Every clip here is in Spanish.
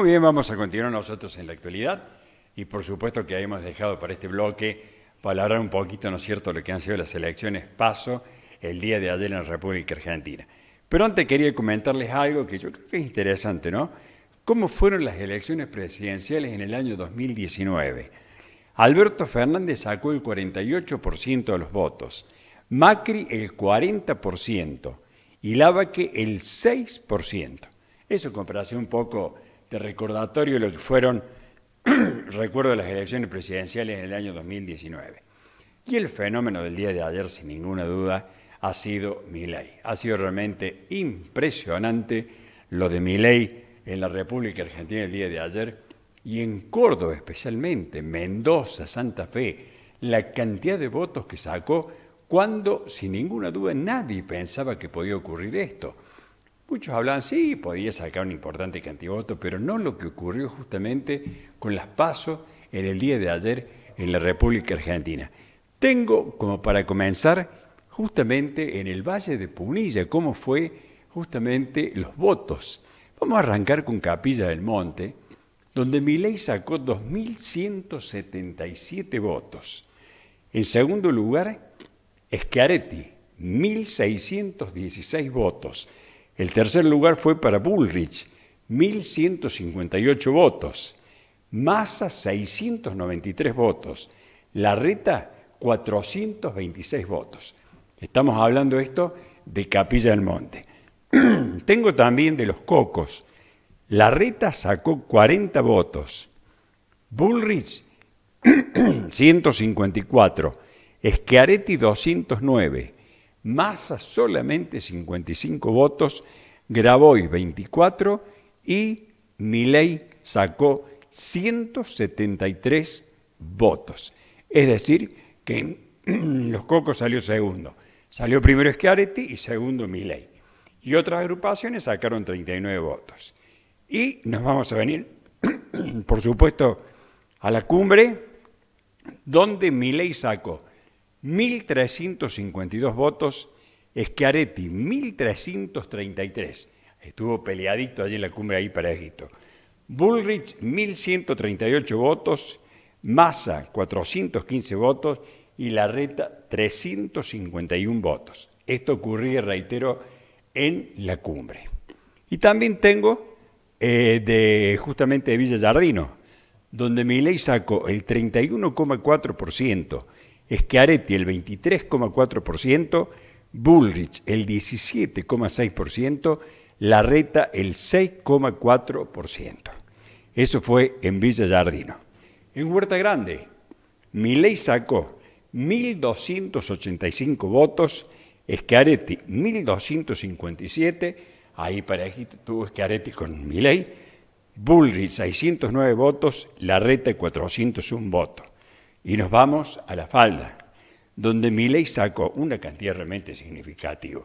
Muy bien, vamos a continuar nosotros en la actualidad y por supuesto que hemos dejado para este bloque para hablar un poquito, ¿no es cierto?, lo que han sido las elecciones paso el día de ayer en la República Argentina. Pero antes quería comentarles algo que yo creo que es interesante, ¿no? ¿Cómo fueron las elecciones presidenciales en el año 2019? Alberto Fernández sacó el 48% de los votos, Macri el 40% y Lavaque el 6%. Eso comparación un poco de recordatorio lo que fueron, recuerdo, las elecciones presidenciales en el año 2019. Y el fenómeno del día de ayer, sin ninguna duda, ha sido ley. Ha sido realmente impresionante lo de ley en la República Argentina el día de ayer y en Córdoba especialmente, Mendoza, Santa Fe, la cantidad de votos que sacó cuando sin ninguna duda nadie pensaba que podía ocurrir esto. Muchos hablaban, sí, podía sacar un importante cantidad de votos, pero no lo que ocurrió justamente con las pasos en el día de ayer en la República Argentina. Tengo como para comenzar justamente en el Valle de Punilla, cómo fue justamente los votos. Vamos a arrancar con Capilla del Monte, donde ley sacó 2.177 votos. En segundo lugar, Schiaretti, 1.616 votos. El tercer lugar fue para Bullrich, 1.158 votos. Massa, 693 votos. Larreta, 426 votos. Estamos hablando esto de Capilla del Monte. Tengo también de los Cocos. Larreta sacó 40 votos. Bullrich, 154. Schiaretti, 209. Massa solamente 55 votos, Grabois 24 y Milei sacó 173 votos. Es decir, que Los Cocos salió segundo. Salió primero Schiaretti y segundo Milei. Y otras agrupaciones sacaron 39 votos. Y nos vamos a venir, por supuesto, a la cumbre, donde Milei sacó 1.352 votos, Schiaretti 1.333, estuvo peleadito allí en la cumbre ahí para Egipto, Bullrich 1.138 votos, Massa 415 votos y Larreta 351 votos. Esto ocurría, reitero, en la cumbre. Y también tengo eh, de, justamente de Villa Yardino, donde Miley sacó el 31,4%, Schiaretti el 23,4%, Bullrich el 17,6%, Larreta el 6,4%. Eso fue en Villa Jardino. En Huerta Grande, Milei sacó 1.285 votos, Schiaretti 1.257, ahí parejito tuvo Schiaretti con Milei, Bullrich 609 votos, Larreta 401 votos. Y nos vamos a la falda, donde Milei sacó una cantidad realmente significativa,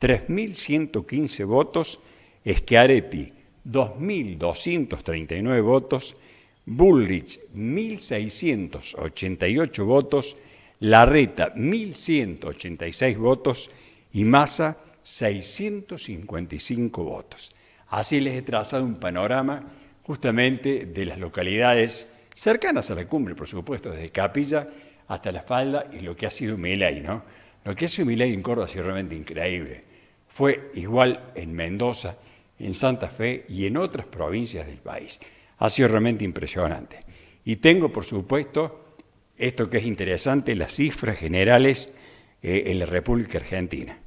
3.115 votos, Schiaretti 2.239 votos, Bullrich 1.688 votos, Larreta 1.186 votos y Massa 655 votos. Así les he trazado un panorama justamente de las localidades cercanas a la cumbre, por supuesto, desde Capilla hasta La Falda, y lo que ha sido Milei, ¿no? Lo que ha sido Milei en Córdoba ha sido realmente increíble. Fue igual en Mendoza, en Santa Fe y en otras provincias del país. Ha sido realmente impresionante. Y tengo, por supuesto, esto que es interesante, las cifras generales eh, en la República Argentina.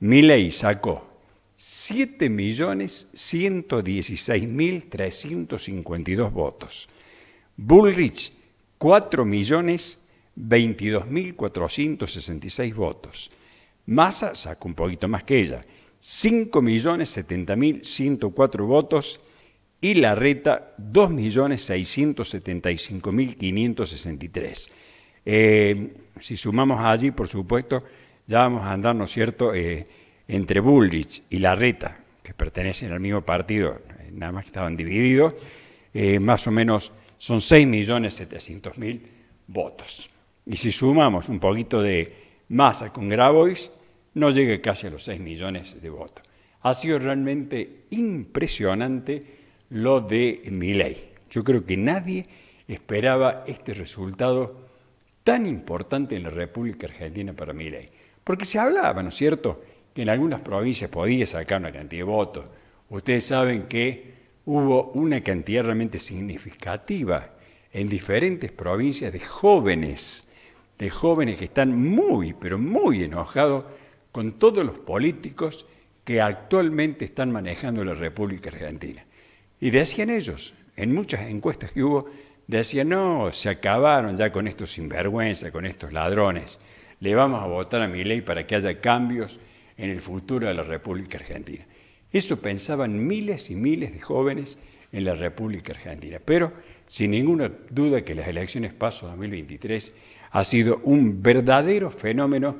Milei sacó 7.116.352 votos. Bullrich, 4.022.466 votos. Massa sacó un poquito más que ella, 5.070.104 votos y Larreta 2.675.563. Eh, si sumamos allí, por supuesto, ya vamos a andar, ¿no es cierto?, eh, entre Bullrich y Larreta, que pertenecen al mismo partido, eh, nada más que estaban divididos, eh, más o menos son 6.700.000 votos. Y si sumamos un poquito de masa con Grabois, no llegue casi a los 6 millones de votos. Ha sido realmente impresionante lo de Miley. Yo creo que nadie esperaba este resultado tan importante en la República Argentina para Milei, Porque se hablaba, ¿no es cierto?, que en algunas provincias podía sacar una cantidad de votos. Ustedes saben que hubo una cantidad realmente significativa en diferentes provincias de jóvenes, de jóvenes que están muy, pero muy enojados con todos los políticos que actualmente están manejando la República Argentina. Y decían ellos, en muchas encuestas que hubo, decían, no, se acabaron ya con estos sinvergüenza, con estos ladrones, le vamos a votar a mi ley para que haya cambios en el futuro de la República Argentina. Eso pensaban miles y miles de jóvenes en la República Argentina. Pero sin ninguna duda que las elecciones PASO 2023 ha sido un verdadero fenómeno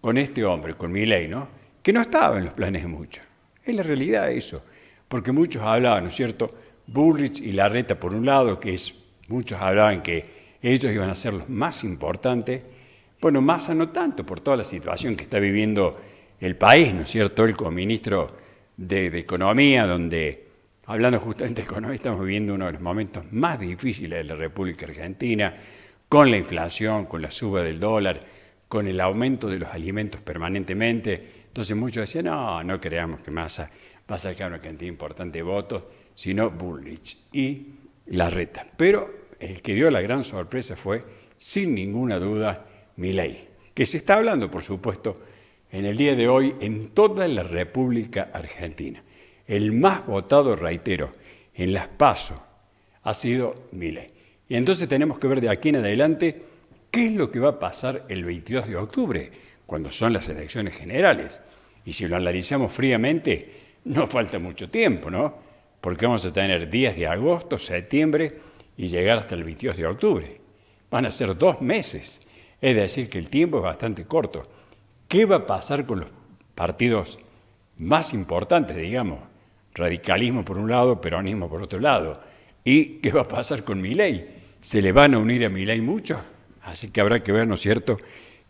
con este hombre, con Milei, ¿no? Que no estaba en los planes de muchos. Es la realidad eso. Porque muchos hablaban, ¿no es cierto? Bullrich y Larreta por un lado, que es, muchos hablaban que ellos iban a ser los más importantes. Bueno, Massa no tanto, por toda la situación que está viviendo el país, ¿no es cierto? El coministro de, economía, donde, hablando justamente de economía, estamos viviendo uno de los momentos más difíciles de la República Argentina, con la inflación, con la suba del dólar, con el aumento de los alimentos permanentemente. Entonces muchos decían, no, no creamos que Massa va a sacar una cantidad importante de votos, sino Bullrich y la reta. Pero el que dio la gran sorpresa fue, sin ninguna duda, Milei, que se está hablando, por supuesto, en el día de hoy en toda la República Argentina. El más votado, reitero, en las pasos ha sido Milei. Y entonces tenemos que ver de aquí en adelante qué es lo que va a pasar el 22 de octubre, cuando son las elecciones generales. Y si lo analizamos fríamente, no falta mucho tiempo, ¿no? Porque vamos a tener días de agosto, septiembre y llegar hasta el 22 de octubre. Van a ser dos meses. Es decir, que el tiempo es bastante corto. ¿Qué va a pasar con los partidos más importantes, digamos? Radicalismo por un lado, peronismo por otro lado. ¿Y qué va a pasar con Milei? ¿Se le van a unir a Milei muchos? Así que habrá que ver, ¿no es cierto?,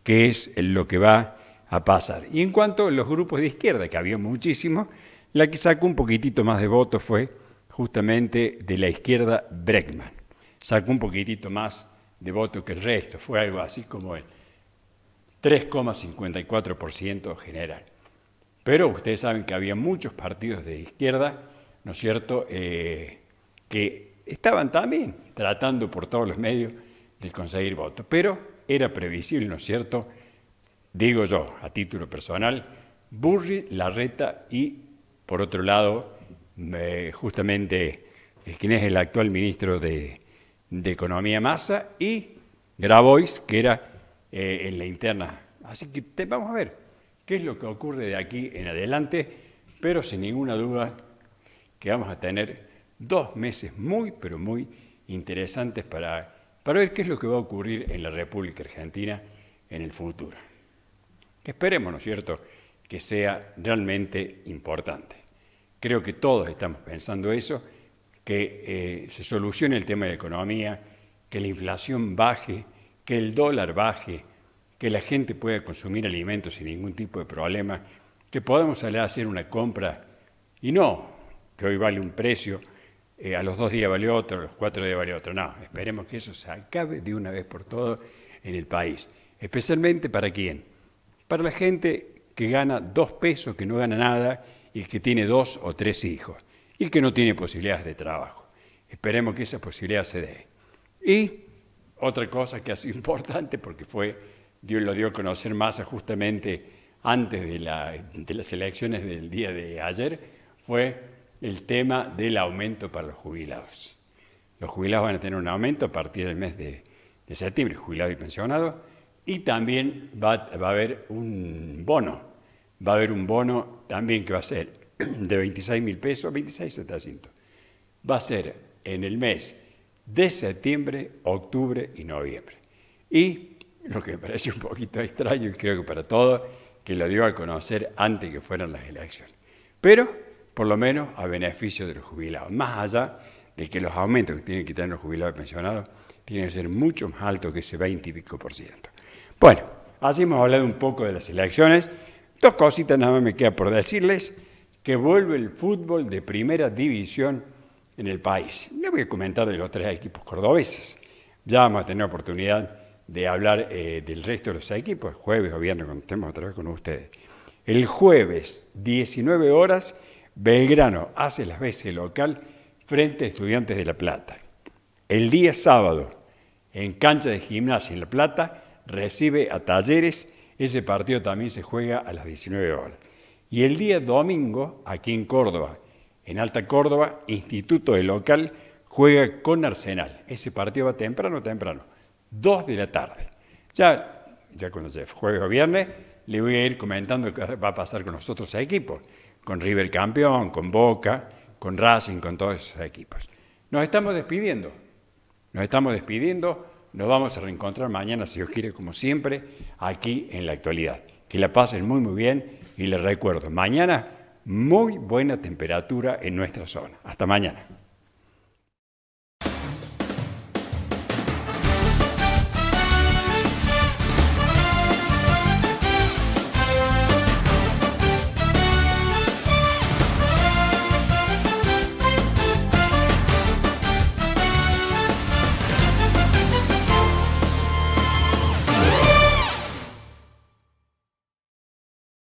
qué es lo que va a pasar. Y en cuanto a los grupos de izquierda, que había muchísimos, la que sacó un poquitito más de votos fue justamente de la izquierda Breckman. Sacó un poquitito más de votos que el resto, fue algo así como él. 3,54% general. Pero ustedes saben que había muchos partidos de izquierda, ¿no es cierto?, eh, que estaban también tratando por todos los medios de conseguir votos. Pero era previsible, ¿no es cierto?, digo yo, a título personal, Burri, Larreta y, por otro lado, eh, justamente quien es el actual ministro de, de Economía Massa, y Grabois, que era eh, en la interna. Así que vamos a ver qué es lo que ocurre de aquí en adelante, pero sin ninguna duda que vamos a tener dos meses muy, pero muy interesantes para, para ver qué es lo que va a ocurrir en la República Argentina en el futuro. Esperemos, ¿no es cierto?, que sea realmente importante. Creo que todos estamos pensando eso, que eh, se solucione el tema de la economía, que la inflación baje, que el dólar baje, que la gente pueda consumir alimentos sin ningún tipo de problema, que podamos salir a hacer una compra y no que hoy vale un precio, eh, a los dos días vale otro, a los cuatro días vale otro. No, esperemos que eso se acabe de una vez por todas en el país. Especialmente para quién? Para la gente que gana dos pesos, que no gana nada y que tiene dos o tres hijos y que no tiene posibilidades de trabajo. Esperemos que esa posibilidad se dé. Y otra cosa que ha sido importante porque fue, Dios lo dio a conocer más justamente antes de, las elecciones del día de ayer, fue el tema del aumento para los jubilados. Los jubilados van a tener un aumento a partir del mes de, septiembre, jubilados y pensionados, y también va, a haber un bono, va a haber un bono también que va a ser de 26 mil pesos, 26.700, Va a ser en el mes de septiembre, octubre y noviembre. Y lo que me parece un poquito extraño, y creo que para todos, que lo dio a conocer antes que fueran las elecciones. Pero, por lo menos, a beneficio de los jubilados. Más allá de que los aumentos que tienen que tener los jubilados pensionados tienen que ser mucho más altos que ese 20 y pico por ciento. Bueno, así hemos hablado un poco de las elecciones. Dos cositas nada más me queda por decirles, que vuelve el fútbol de primera división en el país. No voy a comentar de los tres equipos cordobeses. Ya vamos a tener oportunidad de hablar eh, del resto de los equipos, jueves o viernes, cuando estemos otra vez con ustedes. El jueves, 19 horas, Belgrano hace las veces local frente a Estudiantes de La Plata. El día sábado, en cancha de gimnasia en La Plata, recibe a Talleres. Ese partido también se juega a las 19 horas. Y el día domingo, aquí en Córdoba, en Alta Córdoba, Instituto de Local juega con Arsenal. Ese partido va temprano, temprano. Dos de la tarde. Ya, ya cuando se jueves viernes, le voy a ir comentando qué va a pasar con los otros equipos. Con River Campeón, con Boca, con Racing, con todos esos equipos. Nos estamos despidiendo. Nos estamos despidiendo. Nos vamos a reencontrar mañana, si os quiere, como siempre, aquí en la actualidad. Que la pasen muy, muy bien y les recuerdo, mañana muy buena temperatura en nuestra zona. Hasta mañana.